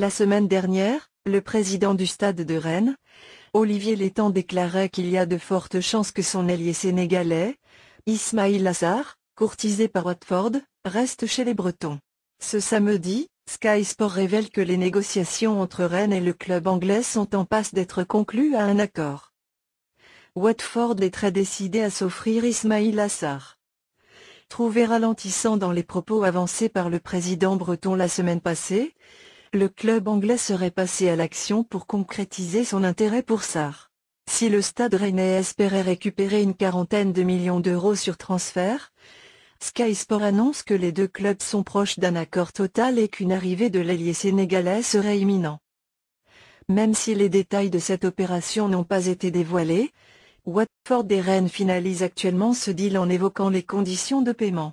La semaine dernière, le président du stade de Rennes, Olivier Létang déclarait qu'il y a de fortes chances que son allié sénégalais, Ismail Assar, courtisé par Watford, reste chez les Bretons. Ce samedi, Sky Sport révèle que les négociations entre Rennes et le club anglais sont en passe d'être conclues à un accord. Watford est très décidé à s'offrir Ismail Assar. Trouvé ralentissant dans les propos avancés par le président breton la semaine passée, le club anglais serait passé à l'action pour concrétiser son intérêt pour Sar. Si le stade rennais espérait récupérer une quarantaine de millions d'euros sur transfert, Sky Sport annonce que les deux clubs sont proches d'un accord total et qu'une arrivée de l'ailier sénégalais serait imminente. Même si les détails de cette opération n'ont pas été dévoilés, Watford et Rennes finalisent actuellement ce deal en évoquant les conditions de paiement.